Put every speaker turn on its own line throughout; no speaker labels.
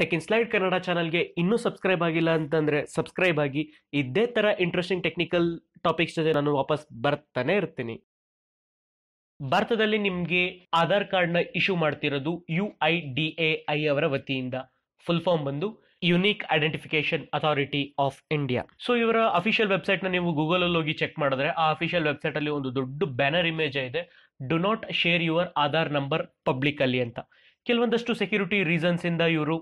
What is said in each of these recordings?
tech slide Kannada ಚಾನಲ್ಗೆ ಇನ್ನೂ subscribe ಆಗಿಲ್ಲ ಅಂತಂದರೆ ಸಬ್ಸ್ಕ್ರೈಬ್ ಆಗಿ ಇದೇ ಥರ ಇಂಟ್ರೆಸ್ಟಿಂಗ್ ಟೆಕ್ನಿಕಲ್ ಟಾಪಿಕ್ಸ್ ಜೊತೆ ನಾನು ವಾಪಸ್ ಬರ್ತಾನೆ ಇರ್ತೀನಿ ಭಾರತದಲ್ಲಿ ನಿಮಗೆ ಆಧಾರ್ ಕಾರ್ಡ್ನ ಇಶ್ಯೂ ಮಾಡ್ತಿರೋದು U I D A I ಅವರ ವತಿಯಿಂದ ಫುಲ್ ಫಾರ್ಮ್ ಬಂದು Unique Identification Authority of India so ಇವರ ಅಫಿಷಿಯಲ್ ವೆಬ್ಸೈಟ್ ನ ನೀವು ಗೂಗಲ್ ಅಲ್ಲಿ ಹೋಗಿ ಚೆಕ್ ಮಾಡಿದ್ರೆ ಆ ಅಫಿಷಿಯಲ್ ವೆಬ್ಸೈಟ್ ಅಲ್ಲಿ ಒಂದು ದೊಡ್ಡ ಬ್ಯಾನರ್ ಇಮೇಜ್ ಇದೆ do not share your Aadhaar number public ಅಲ್ಲಿ ಅಂತ ಕೆಲವೊಂದಷ್ಟು ಸೆಕ್ಯೂರಿಟಿ ರೀಸನ್ಸ್ ಇಂದ ಇವರು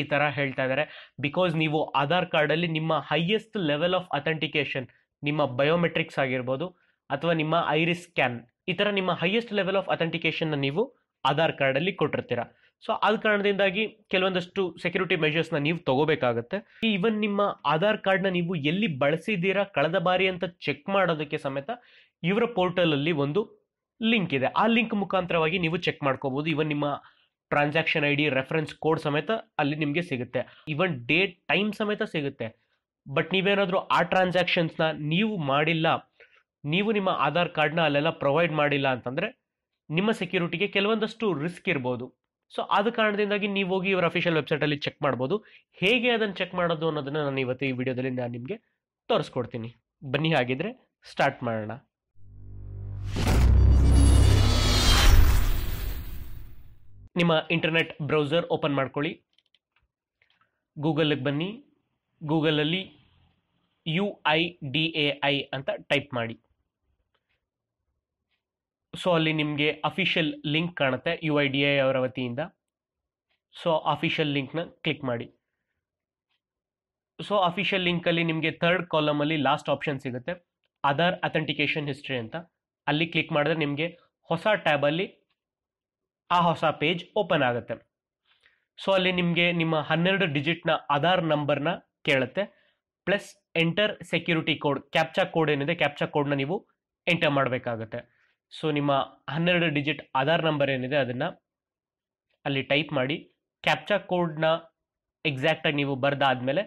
ಈ ಥರ ಹೇಳ್ತಾ ಇದ್ದಾರೆ ಬಿಕಾಸ್ ನೀವು ಆಧಾರ್ ಕಾರ್ಡಲ್ಲಿ ನಿಮ್ಮ ಹೈಯೆಸ್ಟ್ ಲೆವೆಲ್ ಆಫ್ ಅಥೆಂಟಿಕೇಷನ್ ನಿಮ್ಮ ಬಯೋಮೆಟ್ರಿಕ್ಸ್ ಆಗಿರ್ಬೋದು ಅಥವಾ ನಿಮ್ಮ ಐರಿಸ್ ಸ್ಕ್ಯಾನ್ ಈ ಥರ ನಿಮ್ಮ ಹೈಯೆಸ್ಟ್ ಲೆವೆಲ್ ಆಫ್ ಅಥೆಂಟಿಕೇಶನ್ನ ನೀವು ಆಧಾರ್ ಕಾರ್ಡಲ್ಲಿ ಕೊಟ್ಟಿರ್ತೀರಾ ಸೊ ಆದ ಕಾರಣದಿಂದಾಗಿ ಕೆಲವೊಂದಷ್ಟು ಸೆಕ್ಯೂರಿಟಿ ಮೆಷರ್ಸ್ನ ನೀವು ತಗೋಬೇಕಾಗುತ್ತೆ ಈವನ್ ನಿಮ್ಮ ಆಧಾರ್ ಕಾರ್ಡ್ನ ನೀವು ಎಲ್ಲಿ ಬಳಸಿದ್ದೀರಾ ಕಳೆದ ಬಾರಿ ಅಂತ ಚೆಕ್ ಮಾಡೋದಕ್ಕೆ ಸಮೇತ ಇವರ ಪೋರ್ಟಲಲ್ಲಿ ಒಂದು ಲಿಂಕ್ ಇದೆ ಆ ಲಿಂಕ್ ಮುಖಾಂತರವಾಗಿ ನೀವು ಚೆಕ್ ಮಾಡ್ಕೋಬಹುದು ಇವನ್ ನಿಮ್ಮ transaction I D reference code ಸಮೇತ ಅಲ್ಲಿ ನಿಮಗೆ ಸಿಗುತ್ತೆ ಈವನ್ ಡೇಟ್ ಟೈಮ್ ಸಮೇತ ಸಿಗುತ್ತೆ ಬಟ್ ನೀವೇನಾದರೂ ಆ ಟ್ರಾನ್ಸಾಕ್ಷನ್ಸ್ನ ನೀವು ಮಾಡಿಲ್ಲ ನೀವು ನಿಮ್ಮ ಆಧಾರ್ ಕಾರ್ಡ್ನ ಅಲ್ಲೆಲ್ಲ ಪ್ರೊವೈಡ್ ಮಾಡಿಲ್ಲ ಅಂತಂದರೆ ನಿಮ್ಮ ಸೆಕ್ಯೂರಿಟಿಗೆ ಕೆಲವೊಂದಷ್ಟು ರಿಸ್ಕ್ ಇರ್ಬೋದು ಸೊ ಆದ ಕಾರಣದಿಂದಾಗಿ ನೀವು ಹೋಗಿ ಇವರ ಅಫಿಷಿಯಲ್ ವೆಬ್ಸೈಟಲ್ಲಿ ಚೆಕ್ ಮಾಡ್ಬೋದು ಹೇಗೆ ಅದನ್ನು ಚೆಕ್ ಮಾಡೋದು ಅನ್ನೋದನ್ನು ನಾನು ಇವತ್ತು ಈ ವಿಡಿಯೋದಲ್ಲಿ ನಾನು ನಿಮಗೆ ತೋರಿಸ್ಕೊಡ್ತೀನಿ ಬನ್ನಿ ಹಾಗಿದ್ರೆ ಸ್ಟಾರ್ಟ್ ಮಾಡೋಣ ನಿಮ್ಮ ಇಂಟರ್ನೆಟ್ ಬ್ರೌಸರ್ ಓಪನ್ ಮಾಡ್ಕೊಳ್ಳಿ ಗೂಗಲಿಗೆ ಬನ್ನಿ ಗೂಗಲಲ್ಲಿ U I D A I ಅಂತ ಟೈಪ್ ಮಾಡಿ ಸೊ ಅಲ್ಲಿ ನಿಮಗೆ ಅಫಿಷಿಯಲ್ ಲಿಂಕ್ ಕಾಣುತ್ತೆ ಯು ಐ ಡಿ ಐ ಅವರ ವತಿಯಿಂದ ಸೊ ಅಫಿಷಿಯಲ್ ಲಿಂಕ್ನ ಕ್ಲಿಕ್ ಮಾಡಿ ಸೊ ಅಫಿಷಿಯಲ್ ಲಿಂಕಲ್ಲಿ ನಿಮಗೆ ಥರ್ಡ್ ಕಾಲಮಲ್ಲಿ ಲಾಸ್ಟ್ ಆಪ್ಷನ್ ಸಿಗುತ್ತೆ ಆಧಾರ್ ಅಥೆಂಟಿಕೇಶನ್ ಹಿಸ್ಟ್ರಿ ಅಂತ ಅಲ್ಲಿ ಕ್ಲಿಕ್ ಮಾಡಿದ್ರೆ ನಿಮಗೆ ಹೊಸ ಟ್ಯಾಬಲ್ಲಿ ಆ ಹೊಸ ಪೇಜ್ ಓಪನ್ ಆಗುತ್ತೆ ಸೊ ಅಲ್ಲಿ ನಿಮಗೆ ನಿಮ್ಮ ಹನ್ನೆರಡು ಡಿಜಿಟ್ನ ಆಧಾರ್ ನಂಬರ್ನ ಕೇಳುತ್ತೆ plus enter security code captcha code ಏನಿದೆ ಕ್ಯಾಪ್ಚಾ ಕೋಡ್ನ ನೀವು ಎಂಟರ್ ಮಾಡಬೇಕಾಗುತ್ತೆ ಸೊ ನಿಮ್ಮ ಹನ್ನೆರಡು ಡಿಜಿಟ್ ಆಧಾರ್ ನಂಬರ್ ಏನಿದೆ ಅದನ್ನು ಅಲ್ಲಿ ಟೈಪ್ ಮಾಡಿ ಕ್ಯಾಪ್ಚಾ ಕೋಡ್ನ ಎಕ್ಸಾಕ್ಟಾಗಿ ನೀವು ಬರೆದಾದ್ಮೇಲೆ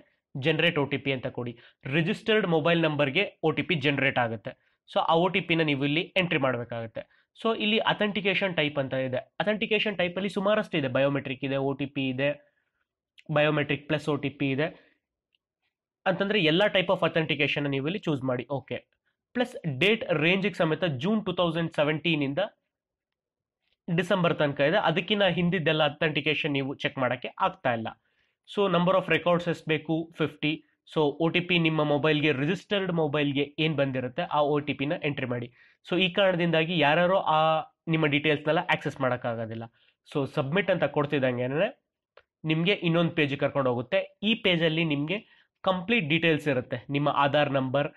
ಜನರೇಟ್ ಒ ಟಿ ಪಿ ಅಂತ ಕೊಡಿ ರಿಜಿಸ್ಟರ್ಡ್ ಮೊಬೈಲ್ ನಂಬರ್ಗೆ ಒ ಟಿ ಪಿ ಜನರೇಟ್ ಆಗುತ್ತೆ ಸೊ ಆ ಒ ಟಿ ಪಿನ ನೀವು ಇಲ್ಲಿ ಎಂಟ್ರಿ ಮಾಡಬೇಕಾಗುತ್ತೆ ಸೊ ಇಲ್ಲಿ ಅಥೆಂಟಿಕೇಷನ್ ಟೈಪ್ ಅಂತ ಇದೆ ಅಥೆಂಟಿಕೇಶನ್ ಟೈಪಲ್ಲಿ ಸುಮಾರಷ್ಟು ಇದೆ ಬಯೋಮೆಟ್ರಿಕ್ ಇದೆ ಒ ಟಿ ಪಿ ಇದೆ biometric plus O T P ಇದೆ ಅಂತಂದರೆ ಎಲ್ಲ ಟೈಪ್ ಆಫ್ ಅಥೆಂಟಿಕೇಶನ್ ನೀವು ಇಲ್ಲಿ ಚೂಸ್ ಮಾಡಿ ಓಕೆ ಪ್ಲಸ್ ಡೇಟ್ ರೇಂಜಿಗೆ ಸಮೇತ ಜೂನ್ ಟೂ ತೌಸಂಡ್ ಸೆವೆಂಟೀನಿಂದ ಡಿಸೆಂಬರ್ ತನಕ ಇದೆ ಅದಕ್ಕಿಂತ ಹಿಂದಿದ್ದೆಲ್ಲ ಅಥೆಂಟಿಕೇಶನ್ ನೀವು ಚೆಕ್ ಮಾಡೋಕ್ಕೆ ಆಗ್ತಾ ಇಲ್ಲ ಸೊ ನಂಬರ್ ಆಫ್ ರೆಕಾರ್ಡ್ಸ್ ಎಷ್ಟು ಬೇಕು fifty so O T P ನಿಮ್ಮ ಮೊಬೈಲ್ಗೆ ರಿಜಿಸ್ಟರ್ಡ್ ಮೊಬೈಲ್ಗೆ ಏನು ಬಂದಿರುತ್ತೆ ಆ ಒ ಟಿ ಪಿನ ಎಂಟ್ರಿ ಮಾಡಿ ಸೊ ಈ ಕಾರಣದಿಂದಾಗಿ ಯಾರು ಆ ನಿಮ್ಮ ಡೀಟೇಲ್ಸ್ನೆಲ್ಲ ಆಕ್ಸೆಸ್ ಮಾಡೋಕ್ಕಾಗೋದಿಲ್ಲ ಸೊ ಸಬ್ಮಿಟ್ ಅಂತ ಕೊಡ್ತಿದ್ದಂಗೆ ಅಂದರೆ ನಿಮಗೆ ಇನ್ನೊಂದು ಪೇಜ್ ಕರ್ಕೊಂಡು ಹೋಗುತ್ತೆ ಈ ಪೇಜಲ್ಲಿ ನಿಮಗೆ ಕಂಪ್ಲೀಟ್ ಡೀಟೇಲ್ಸ್ ಇರುತ್ತೆ ನಿಮ್ಮ ಆಧಾರ್ ನಂಬರ್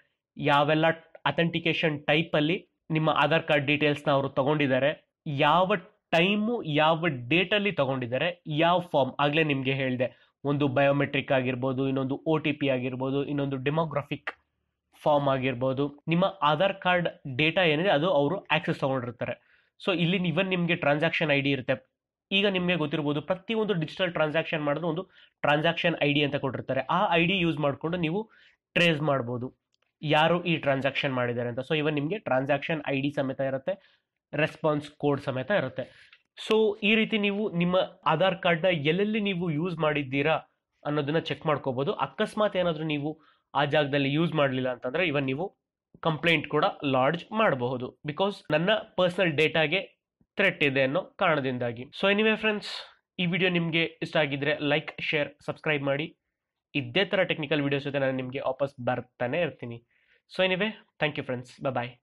ಯಾವೆಲ್ಲ ಅಥೆಂಟಿಕೇಶನ್ ಟೈಪಲ್ಲಿ ನಿಮ್ಮ ಆಧಾರ್ ಕಾರ್ಡ್ ಡೀಟೇಲ್ಸ್ನ ಅವರು ತಗೊಂಡಿದ್ದಾರೆ ಯಾವ ಟೈಮು ಯಾವ ಡೇಟಲ್ಲಿ ತಗೊಂಡಿದ್ದಾರೆ ಯಾವ ಫಾರ್ಮ್ ಆಗಲೇ ನಿಮಗೆ ಹೇಳಿದೆ ಒಂದು ಬಯೋಮೆಟ್ರಿಕ್ ಆಗಿರ್ಬೋದು ಇನ್ನೊಂದು ಒ ಟಿ ಪಿ ಆಗಿರ್ಬೋದು ಇನ್ನೊಂದು ಡೆಮೋಗ್ರಫಿಕ್ ಫಾರ್ಮ್ ಆಗಿರ್ಬೋದು ನಿಮ್ಮ ಆಧಾರ್ ಕಾರ್ಡ್ ಡೇಟಾ ಏನಿದೆ ಅದು ಅವರು ಆಕ್ಸೆಸ್ ತಗೊಂಡಿರ್ತಾರೆ ಸೊ ಇಲ್ಲಿ ಇವನ್ ನಿಮಗೆ ಟ್ರಾನ್ಸಾಕ್ಷನ್ ಐ ಡಿ ಇರುತ್ತೆ ಈಗ ನಿಮಗೆ ಗೊತ್ತಿರ್ಬೋದು ಪ್ರತಿಯೊಂದು ಡಿಜಿಟಲ್ ಟ್ರಾನ್ಸಾಕ್ಷನ್ ಮಾಡೋದು ಒಂದು ಟ್ರಾನ್ಸಾಕ್ಷನ್ ಐ ಡಿ ಅಂತ ಕೊಟ್ಟಿರ್ತಾರೆ ಆ ಐ ಡಿ ಯೂಸ್ ಮಾಡಿಕೊಂಡು ನೀವು ಟ್ರೇಸ್ ಮಾಡ್ಬೋದು ಯಾರು ಈ ಟ್ರಾನ್ಸಾಕ್ಷನ್ ಮಾಡಿದ್ದಾರೆ ಅಂತ ಸೊ ಇವನ್ ನಿಮಗೆ ಟ್ರಾನ್ಸಾಕ್ಷನ್ ಐ ಡಿ ಸಮೇತ ಇರುತ್ತೆ ರೆಸ್ಪಾನ್ಸ್ ಕೋಡ್ ಸಮೇತ ಇರುತ್ತೆ ಸೊ ಈ ರೀತಿ ನೀವು ನಿಮ್ಮ ಆಧಾರ್ ಕಾರ್ಡ್ನ ಎಲ್ಲೆಲ್ಲಿ ನೀವು ಯೂಸ್ ಮಾಡಿದ್ದೀರಾ ಅನ್ನೋದನ್ನ ಚೆಕ್ ಮಾಡ್ಕೋಬಹುದು ಅಕಸ್ಮಾತ್ ಏನಾದರೂ ನೀವು ಆ ಜಾಗದಲ್ಲಿ ಯೂಸ್ ಮಾಡಲಿಲ್ಲ ಅಂತಂದ್ರೆ ಇವನ್ ನೀವು ಕಂಪ್ಲೇಂಟ್ ಕೂಡ ಲಾಡ್ಜ್ ಮಾಡಬಹುದು ಬಿಕಾಸ್ ನನ್ನ ಪರ್ಸನಲ್ ಡೇಟಾಗೆ ಥ್ರೆಟ್ ಇದೆ ಅನ್ನೋ ಕಾರಣದಿಂದಾಗಿ ಸೊ ಎನಿವೆ ಫ್ರೆಂಡ್ಸ್ ಈ ವಿಡಿಯೋ ನಿಮಗೆ ಇಷ್ಟ ಆಗಿದ್ರೆ ಲೈಕ್ ಶೇರ್ ಸಬ್ಸ್ಕ್ರೈಬ್ ಮಾಡಿ ಇದೇ ಥರ ಟೆಕ್ನಿಕಲ್ ವಿಡಿಯೋಸ್ ಜೊತೆ ನಾನು ನಿಮಗೆ ವಾಪಸ್ ಬರ್ತಾನೆ ಇರ್ತೀನಿ so anyway thank you friends bye